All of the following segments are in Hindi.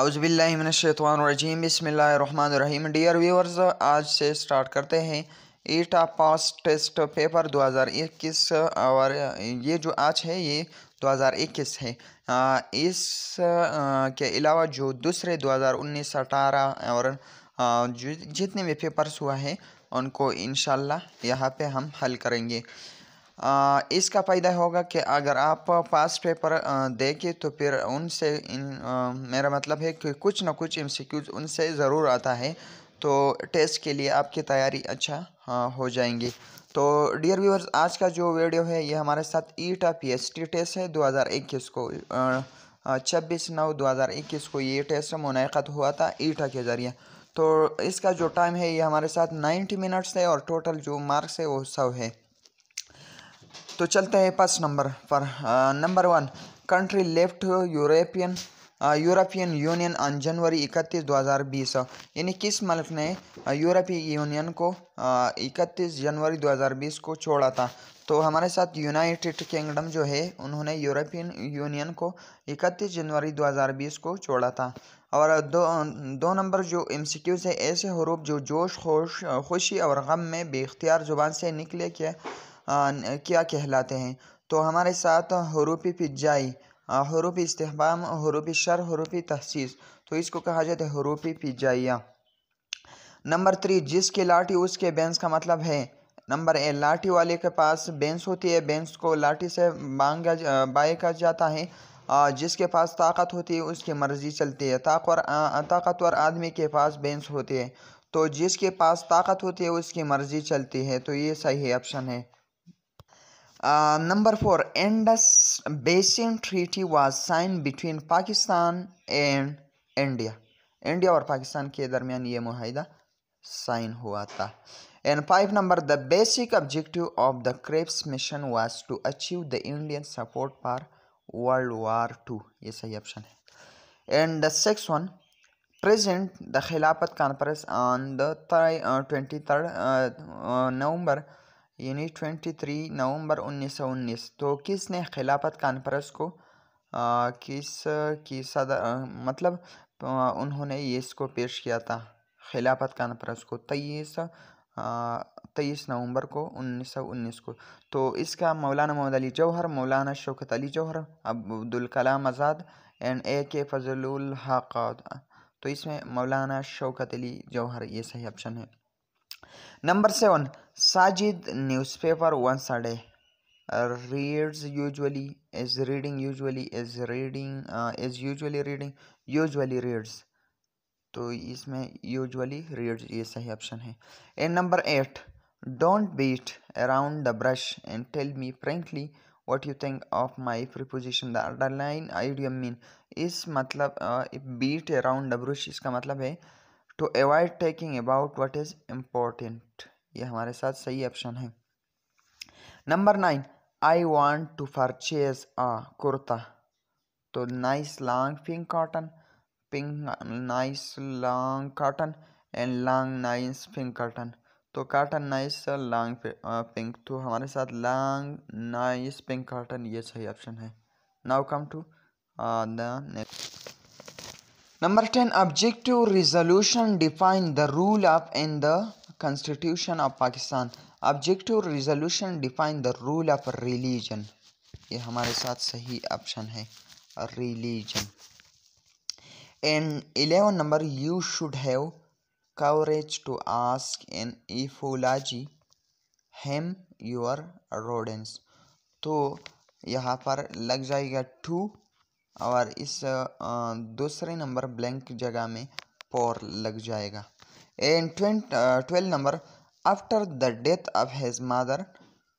अउज़बिल्लिमिनशैतवानरजीम बसमीम डियर व्यूअर्स आज से स्टार्ट करते हैं eight of pass test paper 2021 और ये जो आज है ये 2021 है इस के अलावा जो दूसरे 2019 अठारह और जितने भी पेपर्स हुआ है उनको इन यहाँ पे हम हल करेंगे इसका फ़ायदा होगा कि अगर आप पास पेपर देंगे तो फिर उनसे इन मेरा मतलब है कि कुछ ना कुछ एम उनसे ज़रूर आता है तो टेस्ट के लिए आपकी तैयारी अच्छा हो जाएंगी तो डियर व्यूवर्स आज का जो वीडियो है ये हमारे साथ ETEA P S T test है 2021 को छब्बीस नौ 2021 को ये टेस्ट मुनद हुआ था ईटा के ज़रिए तो इसका जो टाइम है ये हमारे साथ 90 मिनट्स है और टोटल जो मार्क्स है वो सौ है तो चलते हैं पास नंबर पर number one country left European European Union on January इकतीस दो हज़ार बीस यानी किस मल्क ने यूरोपीय यूनियन को इकतीस जनवरी दो हज़ार बीस को छोड़ा था तो हमारे साथ यूनाइटेड किंगडम जो है उन्होंने यूरोपियन यूनियन को इकतीस जनवरी दो हज़ार बीस को छोड़ा था और दो दो नंबर जो एम सी क्यूज़ है ऐसे हरूफ जो जोश खुश खुशी और गम में बेख्तियार ज़ुबान से निकले के क्या कहलाते हैं तो हमारे साथ हरूफ पिज्जाई हरूफ इस्तेमाम हरूफ शर हरूफ तहसीस तो इसको कहा जाता है हरूफ पिज्जाइया नंबर थ्री जिसकी लाठी उसके बेंस का मतलब है नंबर ए लाठी वाले के पास बेंस होती है बेंस को लाठी से मांगा बाएका जाता है जिसके पास ताकत होती है उसकी मर्ज़ी चलती है ताकवर ताकतवर आदमी के पास बेंस होती है तो जिसके पास ताकत होती है उसकी मर्ज़ी चलती है तो ये सही ऑप्शन है number uh, number four, Indus Basin Treaty was signed between Pakistan and India. India और पाकिस्तान के दरमियान ये माहिदा साइन हुआ था and five number the basic objective of the Cripps mission was to achieve the Indian support for world war two ये सही ऑप्शन है and the six one present the Khilafat conference on the twenty third November यानी ट्वेंटी थ्री नवंबर उन्नीस सौ उन्नीस तो किसने खिलाफत कॉन्फ्रेंस को आ, किस की सदर मतलब आ, उन्होंने ये इसको पेश किया था खिलाफत कॉन्फ्रेंस को तेईस तेईस नवंबर को उन्नीस सौ उन्नीस को तो इसका मौलाना Mohammad Ali Jauhar Maulana Shaukat Ali Jauhar Abdul Kalam Azad and A K Fazal हक तो इसमें मौलाना शौकत अली जौहर ये सही ऑप्शन है number seven Sajid news once a day uh, reads usually is reading usually is reading uh, is usually reading usually reads तो इसमें यूजुअली रीड्स ये सही ऑप्शन है and number eight don't beat around the bush and tell me frankly what you think of my preposition the underline idiom mean इस मतलब बीट अराउंड द ब्रश इसका मतलब है uh, to avoid taking about what is important ये हमारे साथ सही ऑप्शन है number nine I want to purchase a kurta तो nice long pink cotton pink nice long cotton and long nice pink cotton तो कॉटन नाइस लॉन्ग पिंक तो हमारे साथ लॉन्ग नाइस पिंक कॉटन ये सही ऑप्शन है now come to the next Number 10 Objective Resolution define the rule of in the Constitution of Pakistan. Objective Resolution define the rule of religion. ये हमारे साथ सही ऑप्शन है religion. And 11 number you should have courage to ask an ufology hem your rodents. तो यहाँ पर लग जाएगा टू और इस दूसरे नंबर ब्लैंक जगह में पोर लग जाएगा and twelve number after the death of his mother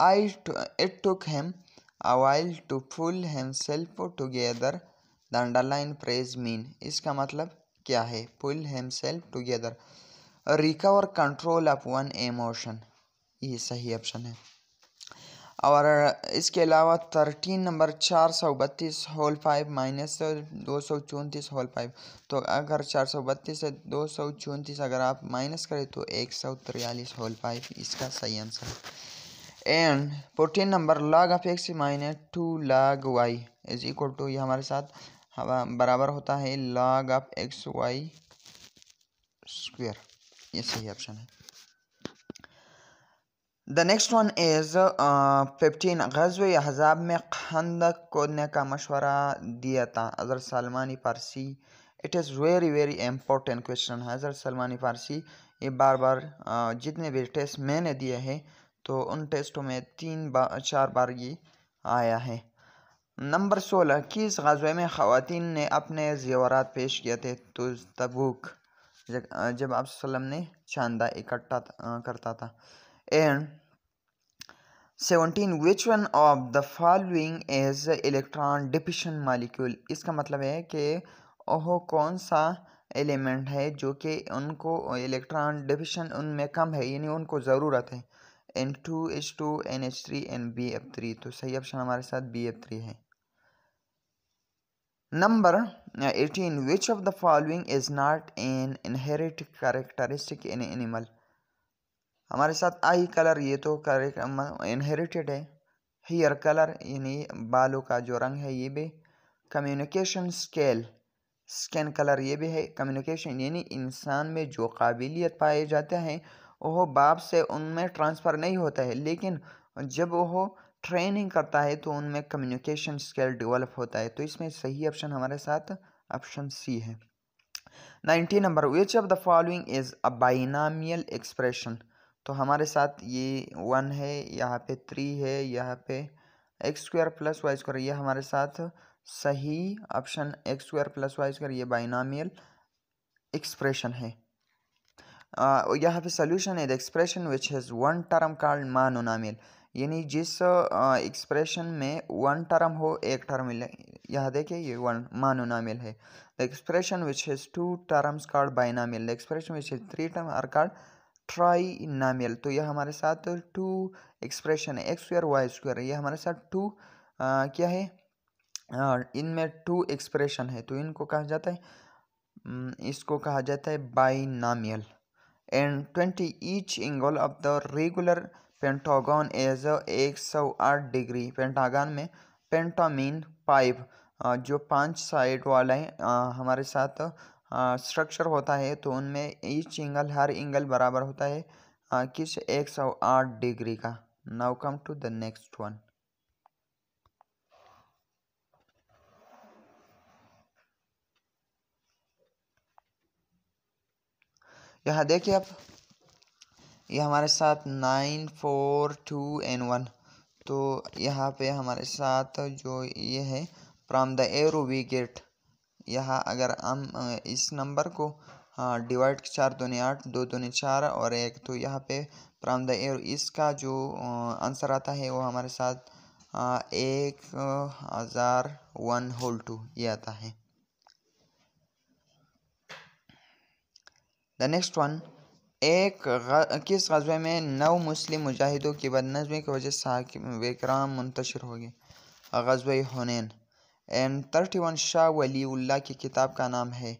I it took him a while to full himself together the underline phrase mean इसका मतलब क्या है full himself together recover control of one emotion ये सही ऑप्शन है और इसके अलावा थर्टीन नंबर चार सौ बत्तीस होल फाइव माइनस दो सौ चौंतीस होल फाइव तो अगर चार सौ बत्तीस से दो सौ चौंतीस अगर आप माइनस करें तो एक सौ तिरयालीस होल फाइव इसका सही आंसर है and fourteen number log of x minus two log y is equal to ये हमारे साथ बराबर होता है लाग ऑफ एक्स वाई स्क्वेयर ये सही ऑप्शन है the next one is fifteen गजब हज़ाब में खंद खोदने का मशवरा दिया था Azhar Salmani Farsi it is very very important question है अजर सलमानी फारसी ये बार बार uh, जितने भी टेस्ट मैंने दिए हैं तो उन टेस्टों में तीन बार चार बार ये आया है नंबर सोलह किस गज़वे में ख़वान ने अपने जेवरात पेश किए थे तो तबूक जब आप ने चांदा इकट्ठा करता था and 17 which one of the following is electron deficient molecule इसका मतलब है कि वह कौन सा एलिमेंट है जो कि उनको इलेक्ट्रॉन डिफिशन उनमें कम है यानी उनको ज़रूरत है N two H two N H three N B F three तो सही ऑप्शन हमारे साथ बी एफ थ्री है number eighteen which of the following is not an inherit characteristic in animal हमारे साथ आई कलर ये तो इनहेरिटेड है हेयर कलर यानी बालों का जो रंग है ये भी कम्युनिकेशन स्केल स्किन कलर ये भी है कम्युनिकेशन यानी इंसान में जो काबिलियत पाए जाते हैं वह बाप से उनमें ट्रांसफ़र नहीं होता है लेकिन जब वह ट्रेनिंग करता है तो उनमें कम्युनिकेशन स्किल डेवलप होता है तो इसमें सही ऑप्शन हमारे साथ ऑप्शन सी है ninety number which of the following is a binomial expression तो हमारे साथ ये वन है यहाँ पे थ्री है यहाँ पे x square plus y square ये हमारे साथ सही option x square plus y square ये बाइनामियल एक्सप्रेशन है यहाँ पे सोल्यूशन है the expression which has one term called monomial यानी जिस एक्सप्रेशन में वन टर्म हो एक टर्म मिले यहाँ देखिए ये वन मानोनामियल है the expression which has two terms called binomial the expression which has three term are called trinomial तो यह हमारे साथ टू एक्सप्रेशन है एक्स स्क्र वाई स्क्वायर यह हमारे साथ टू क्या है इनमें टू एक्सप्रेशन है तो इनको कहा जाता है इसको कहा जाता है binomial and twenty each angle of the regular pentagon is एक सौ आठ डिग्री पेंटागन में पेंटामिन पाइप जो पांच साइड वाला है हमारे साथ स्ट्रक्चर होता है तो उनमें ईच एंगल हर एंगल बराबर होता है आ, किस एक सौ आठ डिग्री का now come to the next one यहाँ देखिए आप ये हमारे साथ nine four two N one तो यहाँ पे हमारे साथ जो ये है from the arrow we get यहाँ अगर हम इस नंबर को हाँ, डिवाइड चार दोने आठ दो दो चार और एक तो यहाँ पे प्रामद और इसका जो आंसर आता है वो हमारे साथ एक हज़ार वन होल टू ये आता है द नेक्स्ट वन एक किस गजबे में नौ मुस्लिम मुजाहिदों की बदनजमी की वजह से वेकराम मुंतशर हो गए गजब Hunain and thirty one Shah Waliullah की किताब का नाम है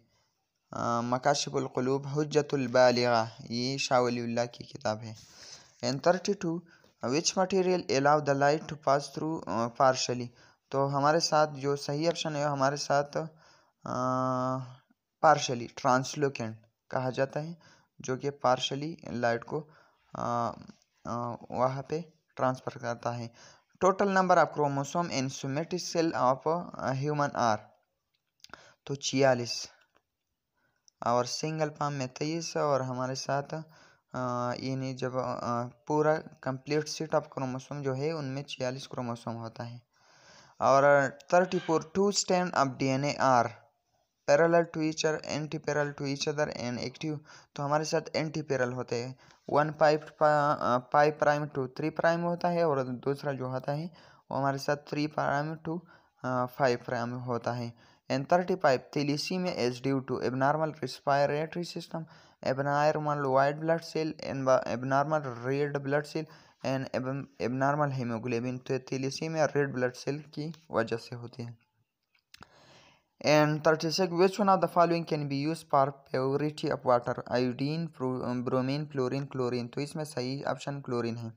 मकाशबलूब हजतुलबालिगा ये शाह वलीउल्ला की किताब है and thirty two which material allow the light to pass through partially तो हमारे साथ जो सही ऑप्शन है हमारे साथ पार्शली uh, ट्रांसलोकेंट कहा जाता है जो कि पार्शली लाइट को uh, uh, वहाँ पे ट्रांसफ़र करता है total number of chromosome in somatic cell of human are तो छियालीस और सिंगल पाम में तेईस और हमारे साथ uh, यानी जब आ, uh, पूरा कंप्लीट सेट ऑफ क्रोमोसोम जो है उनमें छियालीस क्रोमोसोम होता है और thirty four two stand of a are parallel to each other anti parallel to each other and active तो हमारे साथ एंटी पैरेलल होते हैं one five five prime to three prime होता है और दूसरा जो होता है वो हमारे साथ three prime to five prime होता है एंड थर्टी फाइव थीलीसी में is due to abnormal respiratory system abnormal white blood cell and abnormal red blood cell and abnormal haemoglobin तो थीलीसी में रेड ब्लड सेल की वजह से होती है And 36. Which one of the following can be used for purity of water? Iodine, bromine, chlorine, chlorine. तो इसमें सही ऑप्शन क्लोरीन है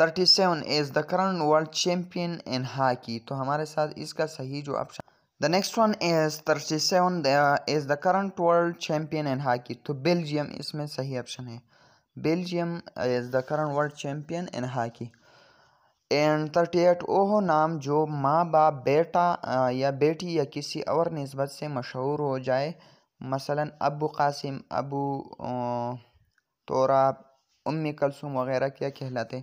37 is the current world champion in hockey. तो हमारे साथ इसका सही जो option The next one is 37 the, is the current world champion in hockey. तो बेल्जियम इसमें सही ऑप्शन है Belgium is the current world champion in hockey. And thirty eight वह नाम जो माँ बाप बेटा या बेटी या किसी और नस्बत से मशहूर हो जाए मसलन अबू कासिम अबू तोरा उम्मी कलसुम वगैरह क्या कहलाते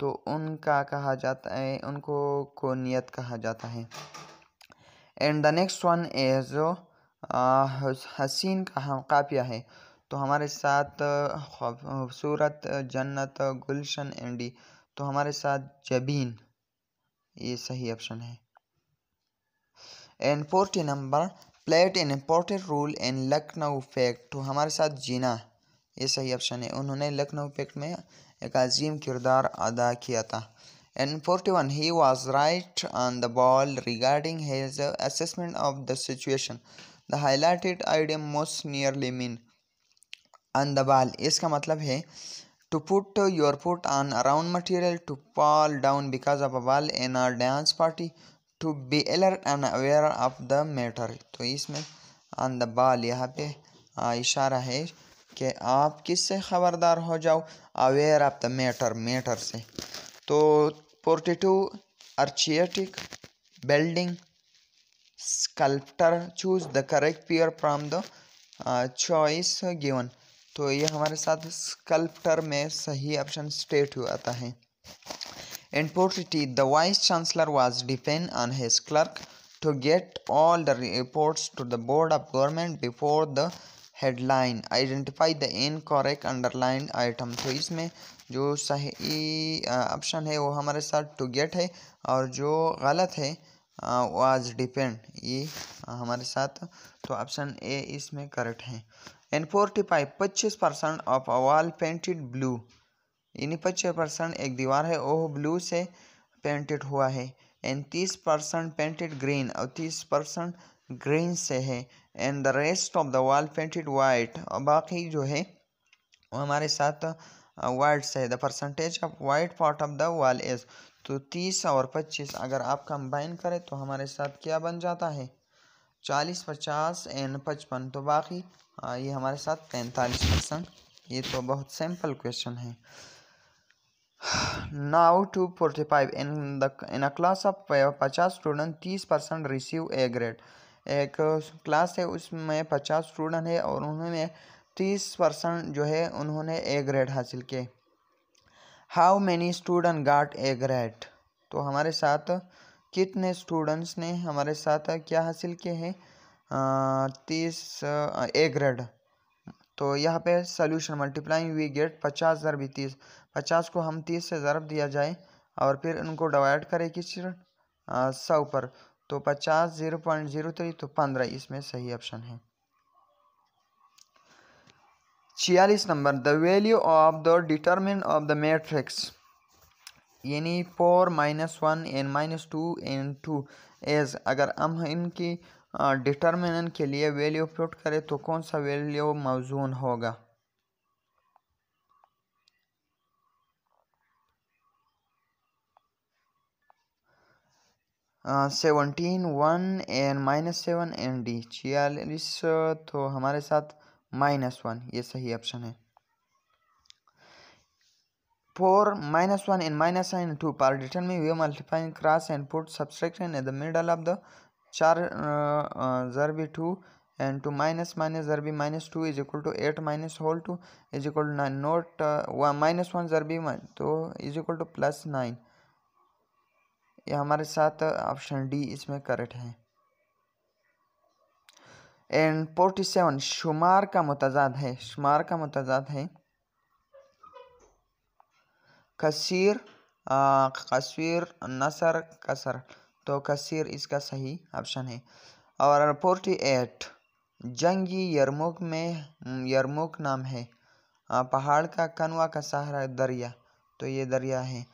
तो उनका कहा जाता है उनको को नियत कहा जाता है एंड द नेक्स्ट वन एजो हसीन का हम काफिया है तो हमारे साथ खूबसूरत जन्नत गुलशन एंडी तो हमारे साथ जबीन ये सही ऑप्शन है and fourth number played an important role in Lucknow pact तो हमारे साथ जीना ये सही ऑप्शन है उन्होंने लखनऊ फैक्ट में एक अजीम किरदार अदा किया था and forty one he was right on the ball regarding his assessment of the situation the highlighted idiom most nearly mean on the ball इसका मतलब है to put your foot on a round material, to fall down because of a wall in a dance party, to be alert and aware of the matter. तो इसमें on the ball yahan pe ishara hai ke aap आप किससे ख़बरदार हो जाओ aware of the matter matter से तो forty two architect building sculptor choose the correct pair from the choice given तो ये हमारे साथ स्कल्प्टर में सही ऑप्शन स्टेट हुआ आता है इम्पोर्टिटी the vice chancellor was depend on his clerk to get all the reports to the board of government before the headline identify the incorrect underline item तो इसमें जो सही ऑप्शन है वो हमारे साथ टू गेट है और जो गलत है वाज डिपेंड ये हमारे साथ तो ऑप्शन ए इसमें करेक्ट है एंड फोर्टी फाइव पच्चीस percent of a wall painted blue यानी पच्चीस परसेंट एक दीवार है वह ब्लू से पेंटेड हुआ है एंड तीस परसेंट पेंटेड ग्रीन और तीस परसेंट ग्रीन से है and the rest of the wall painted white और बाकी जो है वो हमारे साथ वाइट से है the percentage of white part of the wall is तो तीस और पच्चीस अगर आप कंबाइन करें तो हमारे साथ क्या बन जाता है चालीस पचास एंड पचपन तो बाकी ये हमारे साथ पैंतालीस परसेंट ये तो बहुत सिंपल क्वेश्चन है now two forty five in the in a class of पचास स्टूडेंट तीस परसेंट रिसीव ए ग्रेड एक क्लास है उसमें पचास स्टूडेंट है और उन्होंने तीस परसेंट जो है उन्होंने ए ग्रेड हासिल किए how many student got A grade तो हमारे साथ कितने स्टूडेंट्स ने हमारे साथ क्या हासिल किए हैं तीस ए ग्रेड तो यहाँ पे सोल्यूशन मल्टीप्लाइंग वी गेट पचास हज़ार भी तीस पचास को हम तीस से ज़रब दिया जाए और फिर उनको डिवाइड करें किस सौ पर तो पचास ज़ीरो पॉइंट ज़ीरो थ्री तो पंद्रह इसमें सही ऑप्शन है छियालीस number the value of the determinant of the matrix यानी four minus one N minus two N two is अगर हम इनकी डिटर्मिनेंट के लिए वैल्यू पुट करें तो कौन सा वैल्यू मौजून होगा seventeen one N minus seven N D छियालीस तो हमारे साथ माइनस वन ये सही ऑप्शन है four minus one and minus N two पार determinant we cross and put subtraction at the middle of the चार जर B two and two minus minus जर B minus two is equal to eight minus whole two is equal to nine note one minus one जर बी वन तो is equal to plus nine ये हमारे साथ ऑप्शन डी इसमें करेक्ट है एंड फोर्टी सेवन शुमार का मुताजाद है शुमार का मतजाद है कसीर कसीर नसर कसर तो कसर इसका सही ऑप्शन है और फोर्टी एट जंगी यरमुक में यरमुक नाम है पहाड़ का कनवा का सहारा दरिया तो ये दरिया है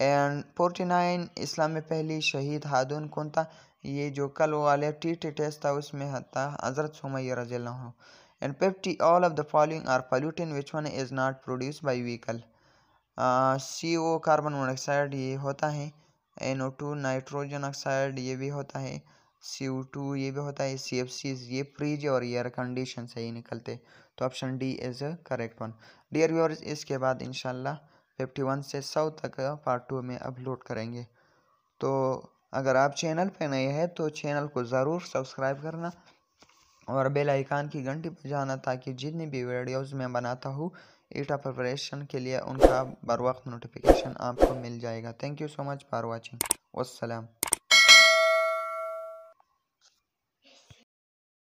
एंड फोर्टी नाइन इस्लाम में पहली शहीद हादुन कौन था ये जो कल वाले टी टी टेस्ट था उसमें था हज़रत सुमैया रजील हो and fifty all of the following are pollutant which one is not produce by vehicle C O carbon monoxide ये होता है एन टू नाइट्रोजन ऑक्साइड ये भी होता है सी टू ये भी होता है सी एफ सी ये फ्रीज और एयर कंडीशन से ही निकलते तो option D is correct one dear viewers इसके बाद इनशाला फिफ्टी वन से सौ तक पार्ट टू में अपलोड करेंगे तो अगर आप चैनल पर नए हैं तो चैनल को ज़रूर सब्सक्राइब करना और बेल आइकान की घंटी बजाना ताकि जितनी भी वीडियोज़ मैं बनाता हूँ एटा प्रपरेशन के लिए उनका बर वक्त नोटिफिकेशन आपको मिल जाएगा thank you so much for watching वसलम